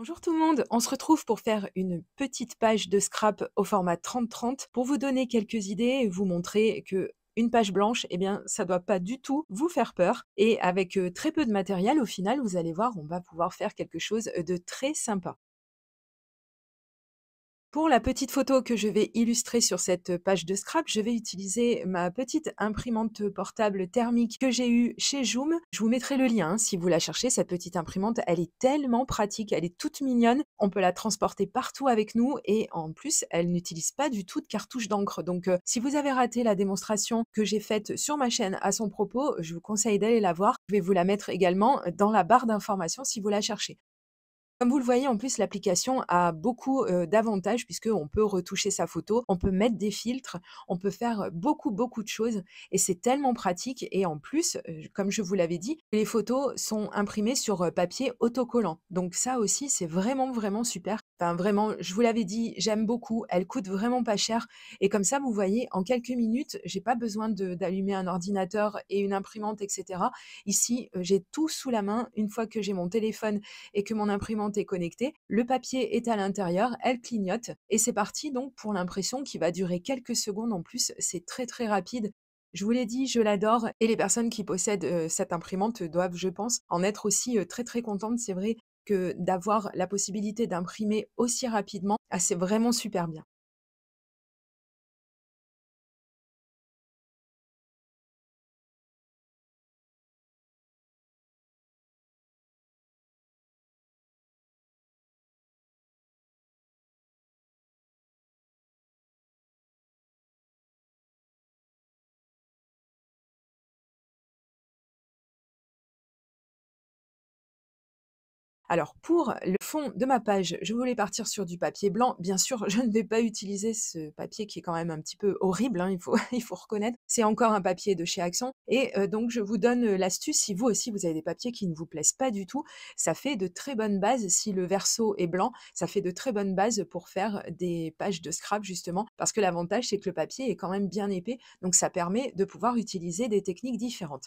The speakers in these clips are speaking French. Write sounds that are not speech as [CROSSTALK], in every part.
Bonjour tout le monde, on se retrouve pour faire une petite page de scrap au format 30-30 pour vous donner quelques idées et vous montrer que une page blanche, eh bien, ça doit pas du tout vous faire peur. Et avec euh, très peu de matériel, au final, vous allez voir, on va pouvoir faire quelque chose de très sympa. Pour la petite photo que je vais illustrer sur cette page de scrap, je vais utiliser ma petite imprimante portable thermique que j'ai eue chez Joom. Je vous mettrai le lien hein, si vous la cherchez. Cette petite imprimante, elle est tellement pratique, elle est toute mignonne. On peut la transporter partout avec nous et en plus, elle n'utilise pas du tout de cartouche d'encre. Donc, si vous avez raté la démonstration que j'ai faite sur ma chaîne à son propos, je vous conseille d'aller la voir. Je vais vous la mettre également dans la barre d'informations si vous la cherchez. Comme vous le voyez, en plus, l'application a beaucoup d'avantages puisqu'on peut retoucher sa photo, on peut mettre des filtres, on peut faire beaucoup, beaucoup de choses et c'est tellement pratique. Et en plus, comme je vous l'avais dit, les photos sont imprimées sur papier autocollant. Donc ça aussi, c'est vraiment, vraiment super. Enfin, vraiment, je vous l'avais dit, j'aime beaucoup. Elle coûte vraiment pas cher. Et comme ça, vous voyez, en quelques minutes, j'ai pas besoin d'allumer un ordinateur et une imprimante, etc. Ici, euh, j'ai tout sous la main. Une fois que j'ai mon téléphone et que mon imprimante est connectée, le papier est à l'intérieur, elle clignote et c'est parti donc pour l'impression qui va durer quelques secondes en plus. C'est très très rapide. Je vous l'ai dit, je l'adore et les personnes qui possèdent euh, cette imprimante doivent, je pense, en être aussi euh, très très contentes. C'est vrai, que d'avoir la possibilité d'imprimer aussi rapidement, ah, c'est vraiment super bien. Alors pour le fond de ma page, je voulais partir sur du papier blanc. Bien sûr, [LAUGHS] je ne vais pas utiliser ce papier qui est quand même un petit peu horrible, hein, [LAUGHS] il, faut, reconnaître. C'est encore un papier de chez Action. Et euh, donc je vous donne euh, l'astuce, si vous aussi vous avez des papiers qui ne vous plaisent pas du tout, ça fait de très bonnes bases. Si le verso est blanc, ça fait de très bonnes bases pour faire des pages de scrap justement, parce que l'avantage c'est que le papier est quand même bien épais, donc ça permet de pouvoir utiliser des techniques différentes.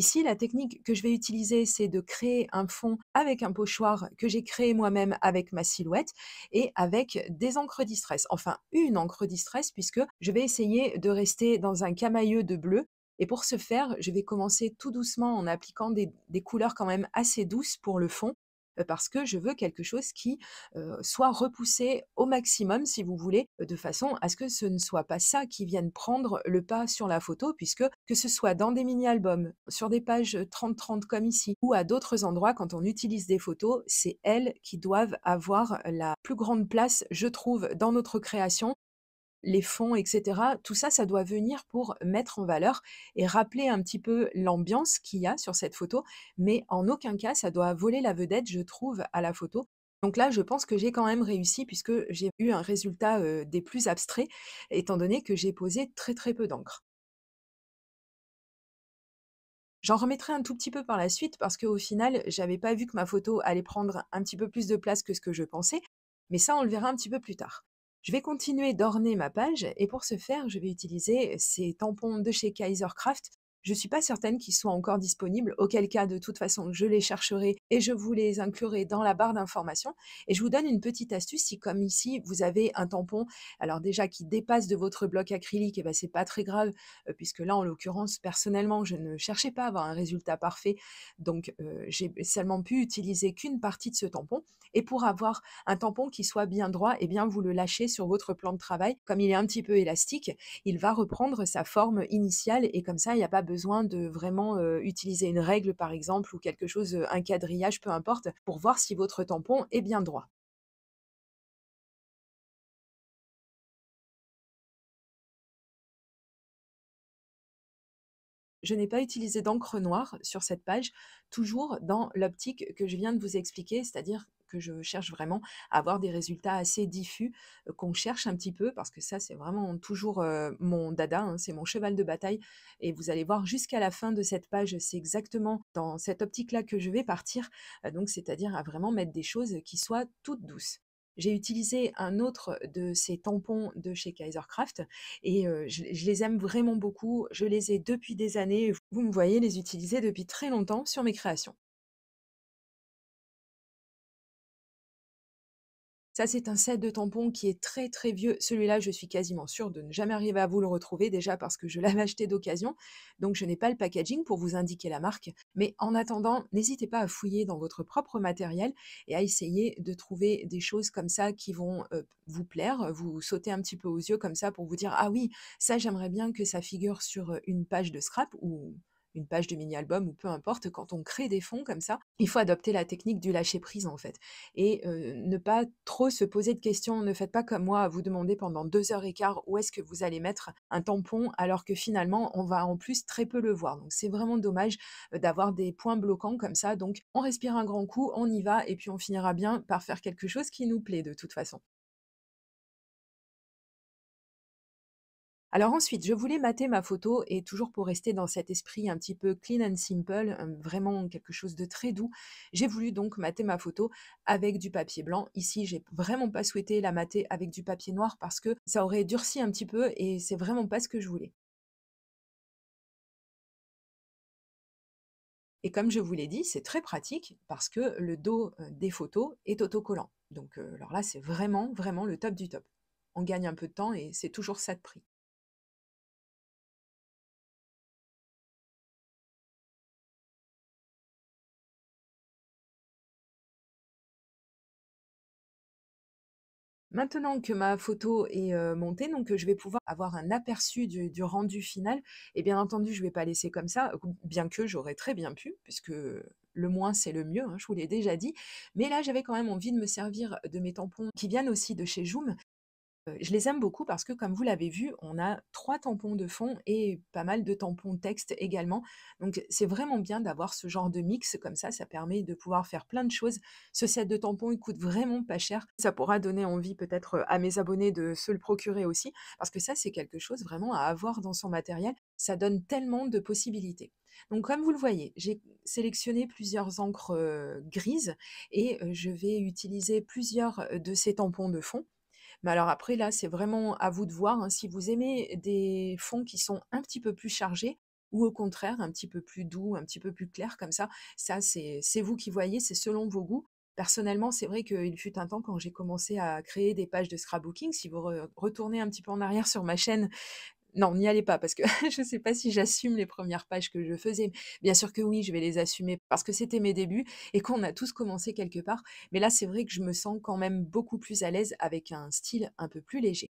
Ici, la technique que je vais utiliser, c'est de créer un fond avec un pochoir que j'ai créé moi-même avec ma silhouette et avec des encres distress. Enfin, une encre distress puisque je vais essayer de rester dans un camailleux de bleu et pour ce faire, je vais commencer tout doucement en appliquant des, des, couleurs quand même assez douces pour le fond euh, parce que je veux quelque chose qui euh, soit repoussé au maximum, si vous voulez, euh, de façon à ce que ce ne soit pas ça qui vienne prendre le pas sur la photo, puisque que ce soit dans des mini-albums, sur des pages 30-30 comme ici, ou à d'autres endroits, quand on utilise des photos, c'est elles qui doivent avoir la plus grande place, je trouve, dans notre création les fonds, etc. Tout ça, ça doit venir pour mettre en valeur et rappeler un petit peu l'ambiance qu'il y a sur cette photo, mais en aucun cas, ça doit voler la vedette, je trouve, à la photo. Donc là, je pense que j'ai quand même réussi puisque j'ai eu un résultat des plus abstraits, étant donné que j'ai posé très très peu d'encre. J'en remettrai un tout petit peu par la suite parce qu'au final, j'avais pas vu que ma photo allait prendre un petit peu plus de place que ce que je pensais, mais ça, on le verra un petit peu plus tard. Je vais continuer d'orner ma page et pour ce faire, je vais utiliser ces tampons de chez Kaisercraft je ne suis pas certaine qu'ils soient encore disponibles, auquel cas, de toute façon, je les chercherai et je vous les inclurai dans la barre d'information. Et je vous donne une petite astuce, si comme ici, vous avez un tampon, alors déjà qui dépasse de votre bloc acrylique, et eh ben, c'est pas très grave, euh, puisque là, en l'occurrence, personnellement, je ne cherchais pas à avoir un résultat parfait, donc euh, j'ai seulement pu utiliser qu'une partie de ce tampon. Et pour avoir un tampon qui soit bien droit, et eh bien, vous le lâchez sur votre plan de travail. Comme il est un petit peu élastique, il va reprendre sa forme initiale, et comme ça, il n'y a pas besoin de vraiment utiliser une règle, par exemple, ou quelque chose, un quadrillage, peu importe, pour voir si votre tampon est bien droit. je n'ai pas utilisé d'encre noire sur cette page, toujours dans l'optique que je viens de vous expliquer, c'est-à-dire que je cherche vraiment à avoir des résultats assez diffus qu'on cherche un petit peu parce que ça c'est vraiment toujours mon dada, hein, c'est mon cheval de bataille et vous allez voir jusqu'à la fin de cette page c'est exactement dans cette optique là que je vais partir donc c'est-à-dire à vraiment mettre des choses qui soient toutes douces. J'ai utilisé un autre de ces tampons de chez Kaisercraft et je, les aime vraiment beaucoup. Je les ai depuis des années. Vous me voyez les utiliser depuis très longtemps sur mes créations. Ça, c'est un set de tampons qui est très très vieux. Celui-là, je suis quasiment sûre de ne jamais arriver à vous le retrouver, déjà parce que je l'avais [LAUGHS] acheté d'occasion, donc je n'ai pas le packaging pour vous indiquer la marque. Mais en attendant, n'hésitez pas à fouiller dans votre propre matériel et à essayer de trouver des choses comme ça qui vont vous plaire, vous sauter un petit peu aux yeux comme ça pour vous dire Ah oui, ça j'aimerais bien que ça figure sur une page de scrap ou une page de mini-album ou peu importe, quand on crée des fonds comme ça, il faut adopter la technique du lâcher-prise en fait. Et ne pas trop se poser de questions. Ne faites pas comme moi à vous demander pendant deux heures et quart où est-ce que vous allez mettre un tampon alors que finalement on va en plus très peu le voir. Donc c'est vraiment dommage d'avoir des points bloquants comme ça. Donc on respire un grand coup, on y va et puis on finira bien par faire quelque chose qui nous plaît de toute façon. Alors ensuite, je voulais mater ma photo et toujours pour rester dans cet esprit un petit peu clean and simple, vraiment quelque chose de très doux, j'ai voulu donc mater ma photo avec du papier blanc. Ici, j'ai vraiment pas souhaité la mater avec du papier noir parce que ça aurait durci un petit peu et c'est vraiment pas ce que je voulais. Et comme je vous l'ai dit, c'est très pratique parce que le dos des photos est autocollant. Donc alors là, c'est vraiment, vraiment le top du top. On gagne un peu de temps et c'est toujours ça de prix. Maintenant que ma photo est montée, donc je vais pouvoir avoir un aperçu du, rendu final. Et bien entendu, je ne vais pas laisser comme ça, bien que j'aurais très bien pu, puisque le moins c'est le mieux, hein, je vous l'ai déjà dit. Mais là, j'avais quand même envie de me servir de mes tampons qui viennent aussi de chez Joom je les aime beaucoup parce que, comme vous l'avez vu, on a trois tampons de fond et pas mal de tampons de texte également. Donc, c'est vraiment bien d'avoir ce genre de mix comme ça. Ça permet de pouvoir faire plein de choses. Ce set de tampons, il coûte vraiment pas cher. Ça pourra donner envie peut-être à mes abonnés de se le procurer aussi parce que ça, c'est quelque chose vraiment à avoir dans son matériel. Ça donne tellement de possibilités. Donc comme vous le voyez, j'ai sélectionné plusieurs encres grises et je vais utiliser plusieurs de ces tampons de fond. Mais alors après, là, c'est vraiment à vous de voir. Hein, si vous aimez des fonds qui sont un petit peu plus chargés, ou au contraire, un petit peu plus doux, un petit peu plus clair comme ça, ça, c'est vous qui voyez, c'est selon vos goûts. Personnellement, c'est vrai qu'il fut un temps quand j'ai commencé à créer des pages de scrapbooking. Si vous retournez un petit peu en arrière sur ma chaîne, non, n'y allez pas parce que [LAUGHS] je ne sais pas si j'assume les premières pages que je faisais. Bien sûr que oui, je vais les assumer parce que c'était mes débuts et qu'on a tous commencé quelque part. Mais là, c'est vrai que je me sens quand même beaucoup plus à l'aise avec un style un peu plus léger.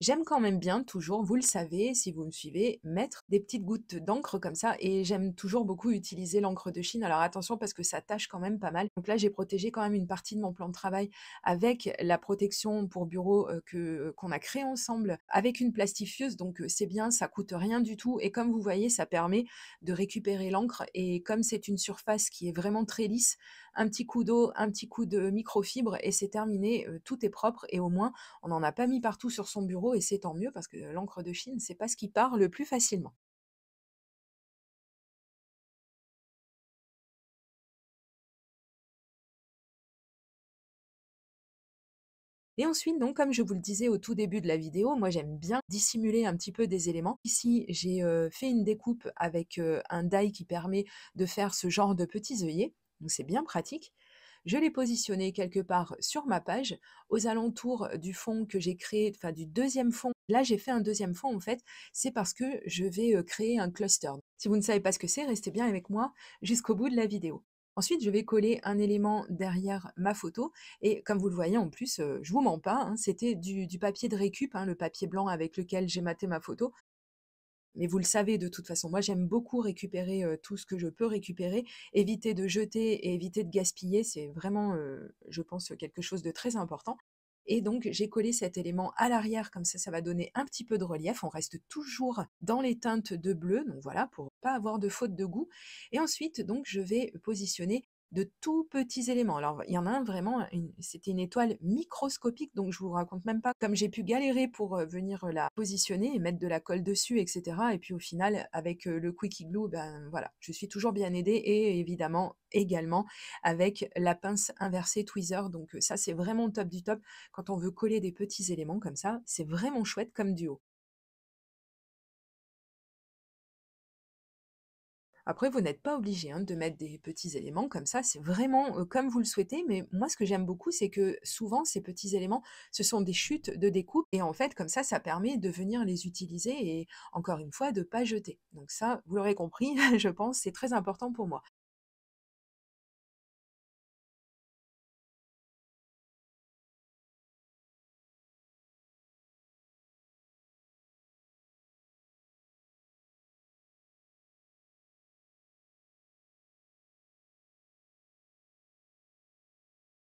J'aime quand même bien toujours, vous le savez si vous me suivez, mettre des petites gouttes d'encre comme ça et j'aime toujours beaucoup utiliser l'encre de Chine. Alors attention parce que ça tâche quand même pas mal. Donc là, j'ai protégé quand même une partie de mon plan de travail avec la protection pour bureau que qu'on a créée ensemble avec une plastifieuse. Donc c'est bien, ça coûte rien du tout et comme vous voyez, ça permet de récupérer l'encre et comme c'est une surface qui est vraiment très lisse, un petit coup d'eau, un petit coup de microfibre et c'est terminé, euh, tout est propre et au moins on n'en a pas mis partout sur son bureau et c'est tant mieux parce que l'encre de Chine, c'est pas ce qui part le plus facilement. Et ensuite, donc, comme je vous le disais au tout début de la vidéo, moi j'aime bien dissimuler un petit peu des éléments. Ici, j'ai euh, fait une découpe avec euh, un die qui permet de faire ce genre de petits œillets. Donc c'est bien pratique. Je l'ai positionné quelque part sur ma page, aux alentours du fond que j'ai créé, enfin du deuxième fond. Là, j'ai fait un deuxième fond en fait, c'est parce que je vais créer un cluster. Si vous ne savez pas ce que c'est, restez bien avec moi jusqu'au bout de la vidéo. Ensuite, je vais coller un élément derrière ma photo. Et comme vous le voyez, en plus, je vous mens pas, hein, c'était du, papier de récup, hein, le papier blanc avec lequel j'ai maté ma photo mais vous le savez de toute façon, moi j'aime beaucoup récupérer tout ce que je peux récupérer, éviter de jeter et éviter de gaspiller, c'est vraiment, je pense, quelque chose de très important. Et donc j'ai collé cet élément à l'arrière, comme ça ça va donner un petit peu de relief, on reste toujours dans les teintes de bleu, donc voilà, pour pas avoir de faute de goût. Et ensuite, donc je vais positionner de tout petits éléments. Alors, il y en a un vraiment, c'était une étoile microscopique, donc je vous raconte même pas comme j'ai pu galérer pour euh, venir euh, la positionner et mettre de la colle dessus, etc. Et puis au final, avec euh, le Quickie Glue, ben voilà, je suis toujours bien aidée et évidemment également avec la pince inversée tweezer. Donc ça, c'est vraiment top du top. Quand on veut coller des petits éléments comme ça, c'est vraiment chouette comme duo. Après, vous n'êtes pas obligé hein, de mettre des petits éléments comme ça, c'est vraiment comme vous le souhaitez, mais moi ce que j'aime beaucoup, c'est que souvent ces petits éléments, ce sont des chutes de découpe, et en fait comme ça, ça permet de venir les utiliser et encore une fois, de ne pas jeter. Donc ça, vous l'aurez compris, [LAUGHS] je pense, c'est très important pour moi.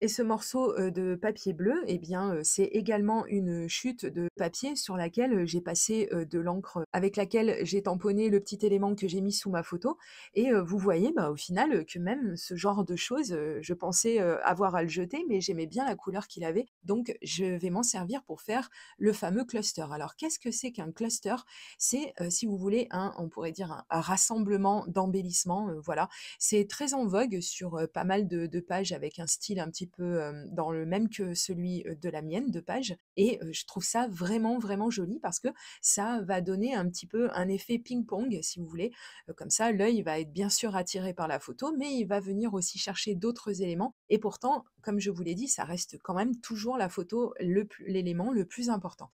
Et ce morceau de papier bleu, et eh bien, c'est également une chute de papier sur laquelle j'ai passé de l'encre avec laquelle j'ai tamponné le petit élément que j'ai mis sous ma photo. Et vous voyez, bah, au final, que même ce genre de choses, je pensais avoir à le jeter, mais j'aimais bien la couleur qu'il avait. Donc, je vais m'en servir pour faire le fameux cluster. Alors, qu'est-ce que c'est qu'un cluster C'est, si vous voulez, un, on pourrait dire un, rassemblement d'embellissement. voilà, c'est très en vogue sur pas mal de pages avec un style un petit peu peu dans le même que celui de la mienne, de page. Et je trouve ça vraiment, vraiment joli parce que ça va donner un petit peu un effet ping-pong, si vous voulez. Comme ça, l'œil va être bien sûr attiré par la photo, mais il va venir aussi chercher d'autres éléments. Et pourtant, comme je vous l'ai dit, ça reste quand même toujours la photo l'élément le plus important.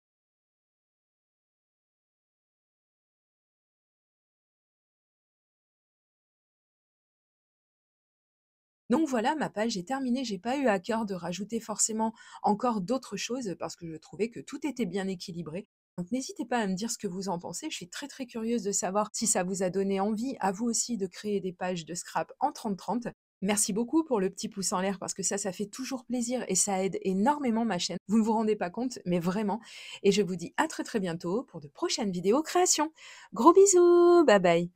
Donc voilà, ma page est terminée. J'ai pas eu à cœur de rajouter forcément encore d'autres choses parce que je trouvais que tout était bien équilibré. Donc n'hésitez pas à me dire ce que vous en pensez. Je suis très très curieuse de savoir si ça vous a donné envie à vous aussi de créer des pages de scrap en 30-30. Merci beaucoup pour le petit pouce en l'air parce que ça, ça fait toujours plaisir et ça aide énormément ma chaîne. Vous ne vous rendez pas compte, mais vraiment. Et je vous dis à très très bientôt pour de prochaines vidéos création. Gros bisous, bye bye.